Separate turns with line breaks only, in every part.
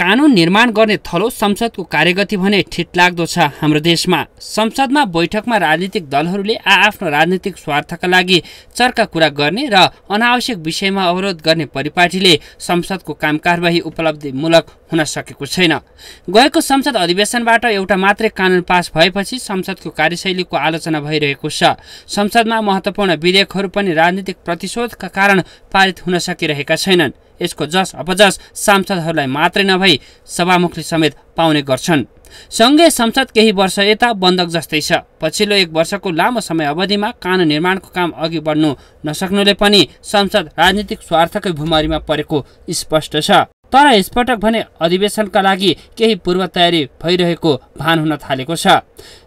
कानुन निर्माण गर्ने थलो संसदको कार्यगति भने ठिटलाग्दो छ हाम्रो देशमा संसदमा बैठकमा राजनीतिक दलहरूले आआफ्नो राजनीतिक स्वार्थका लागि चर्का कुरा गर्ने र अनावश्यक विषयमा अवरोध गर्ने परिपाटीले संसदको काम कारवाही उपलब्धिमूलक हुन सकेको छैन गएको संसद अधिवेशनबाट एउटा मात्रै कानुन पास भएपछि संसदको कार्यशैलीको आलोचना भइरहेको छ संसदमा महत्त्वपूर्ण विधेयकहरू पनि राजनीतिक प्रतिशोधका कारण पारित हुन सकिरहेका छैनन् यसको जस अपजस सांसदहरूलाई मात्रै नभई सभामुखले समेत पाउने गर्छन् सँगै संसद केही वर्ष यता बन्धक जस्तै छ पछिल्लो एक वर्षको लामो समय अवधिमा कानुन निर्माणको काम अघि बढ्नु नसक्नुले पनि संसद राजनीतिक स्वार्थकै भुमारीमा परेको स्पष्ट छ तर यसपटक भने अधिवेशनका लागि केही पूर्व तयारी भइरहेको भान हुन थालेको छ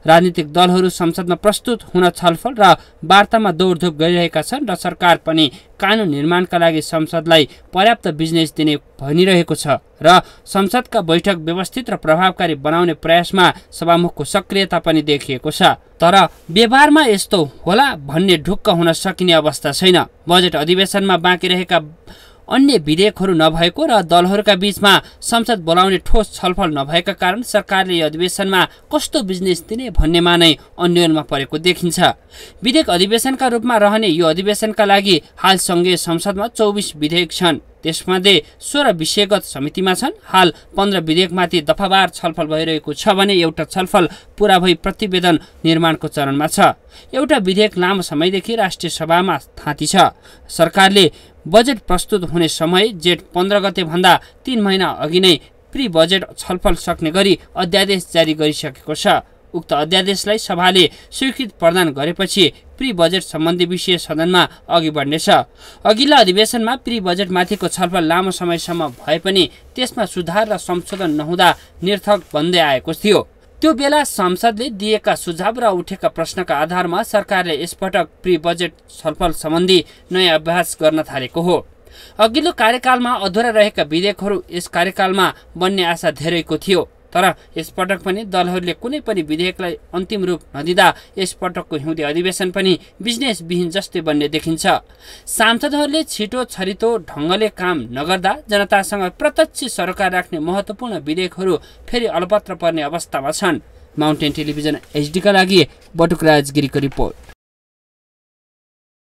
राजनीतिक दलहरू संसदमा प्रस्तुत हुन छलफल र वार्तामा दौडधुप गरिरहेका छन् र सरकार पनि कानुन निर्माणका लागि संसदलाई पर्याप्त बिजनेस दिने भनिरहेको छ र संसदका बैठक व्यवस्थित र प्रभावकारी बनाउने प्रयासमा सभामुखको सक्रियता पनि देखिएको छ तर व्यवहारमा यस्तो होला भन्ने ढुक्क हुन सकिने अवस्था छैन बजेट अधिवेशनमा बाँकी रहेका अन्य विधेयकहरू नभएको र दलहरूका बीचमा संसद बोलाउने ठोस छलफल नभएका कारण सरकारले यो अधिवेशनमा कस्तो बिजनेस दिने भन्नेमा नै अन्यमा परेको देखिन्छ विधेयक अधिवेशनका रूपमा रहने यो अधिवेशनका लागि हाल सङ्घीय संसदमा चौबिस विधेयक छन् त्यसमध्ये सोह्र विषयगत समितिमा छन् हाल पन्ध्र विधेयकमाथि दफावार छलफल भइरहेको छ भने एउटा छलफल पुरा भई प्रतिवेदन निर्माणको चरणमा छ एउटा विधेयक लामो समयदेखि राष्ट्रिय सभामा थाँती छ सरकारले बजेट प्रस्तुत हुने समय जेठ पन्ध्र गतेभन्दा तिन महिना अघि नै प्री बजेट छलफल सक्ने गरी अध्यादेश जारी गरिसकेको छ उक्त अध्यादेशलाई सभाले स्वीकृत प्रदान गरेपछि प्री बजेट सम्बन्धी विषय सदनमा अघि बढ्नेछ अघिल्ला अधिवेशनमा प्रि बजेटमाथिको छलफल लामो समयसम्म भए पनि त्यसमा सुधार र संशोधन नहुँदा निर्थक बन्दै आएको थियो त्यो बेला संसदले दिएका सुझाव र उठेका प्रश्नका आधारमा सरकारले यसपटक प्री बजेट छलफल सम्बन्धी नयाँ अभ्यास गर्न थालेको हो अघिल्लो कार्यकालमा अधुरा रहेका विधेयकहरू यस कार्यकालमा बन्ने आशा धेरैको थियो तर यसपटक पनि दलहरूले कुनै पनि विधेयकलाई अन्तिम रूप नदिँदा यसपटकको हिउँदे अधिवेशन पनि बिजनेसविहीन जस्तै बन्ने देखिन्छ सांसदहरूले छिटो छरितो ढङ्गले काम नगर्दा जनतासँग प्रत्यक्ष सरकार राख्ने महत्त्वपूर्ण विधेयकहरू फेरि अलपत्र पर्ने अवस्थामा छन् माउन्टेन टेलिभिजन एचडीका लागि बटुकराज गिरीको रिपोर्ट